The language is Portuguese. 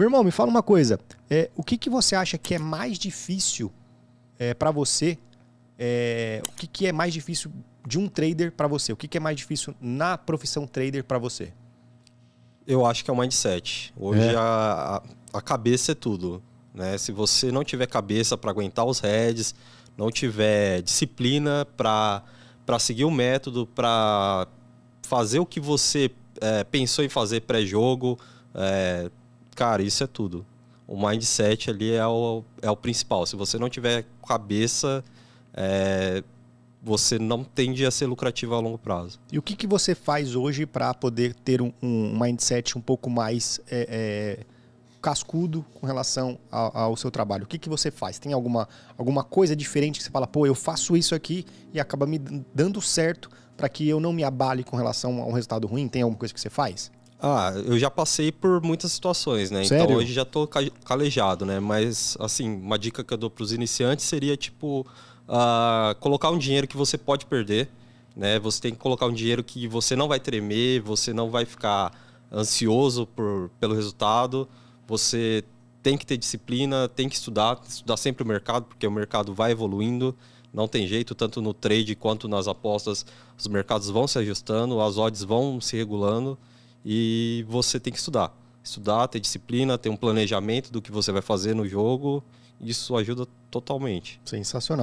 Meu irmão, me fala uma coisa. É, o que, que você acha que é mais difícil é, para você? É, o que, que é mais difícil de um trader para você? O que, que é mais difícil na profissão trader para você? Eu acho que é o mindset. Hoje é. a, a cabeça é tudo. Né? Se você não tiver cabeça para aguentar os heads, não tiver disciplina para seguir o método, para fazer o que você é, pensou em fazer pré-jogo, é, cara, isso é tudo. O mindset ali é o, é o principal. Se você não tiver cabeça, é, você não tende a ser lucrativo a longo prazo. E o que, que você faz hoje para poder ter um, um, mindset um pouco mais é, é, cascudo com relação ao, ao seu trabalho? O que, que você faz? Tem alguma, alguma coisa diferente que você fala, pô, eu faço isso aqui e acaba me dando certo para que eu não me abale com relação a um resultado ruim? Tem alguma coisa que você faz? Ah, eu já passei por muitas situações, né? Então, Sério? Então hoje já tô calejado, né? Mas, assim, uma dica que eu dou para os iniciantes seria, tipo, uh, colocar um dinheiro que você pode perder, né? Você tem que colocar um dinheiro que você não vai tremer, você não vai ficar ansioso por, pelo resultado, você tem que ter disciplina, tem que estudar, estudar sempre o mercado, porque o mercado vai evoluindo, não tem jeito, tanto no trade quanto nas apostas, os mercados vão se ajustando, as odds vão se regulando e você tem que estudar. Estudar, ter disciplina, ter um planejamento do que você vai fazer no jogo, isso ajuda totalmente. Sensacional.